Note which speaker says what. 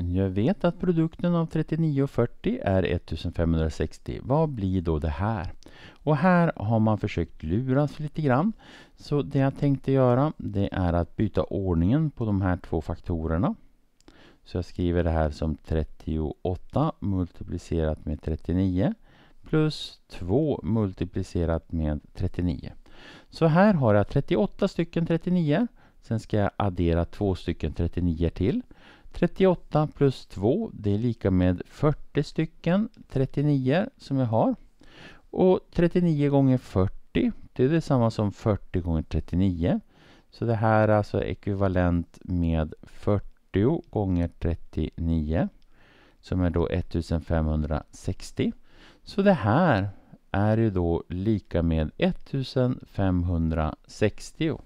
Speaker 1: Jag vet att produkten av 39,40 är 1560. Vad blir då det här? Och här har man försökt luras lite grann. Så det jag tänkte göra det är att byta ordningen på de här två faktorerna. Så jag skriver det här som 38 multiplicerat med 39 plus 2 multiplicerat med 39. Så här har jag 38 stycken 39. Sen ska jag addera två stycken 39 till. 38 plus 2 det är lika med 40 stycken 39 som jag har. Och 39 gånger 40 det är detsamma som 40 gånger 39. Så det här är alltså ekvivalent med 40 gånger 39 som är då 1560. Så det här är ju då lika med 1560.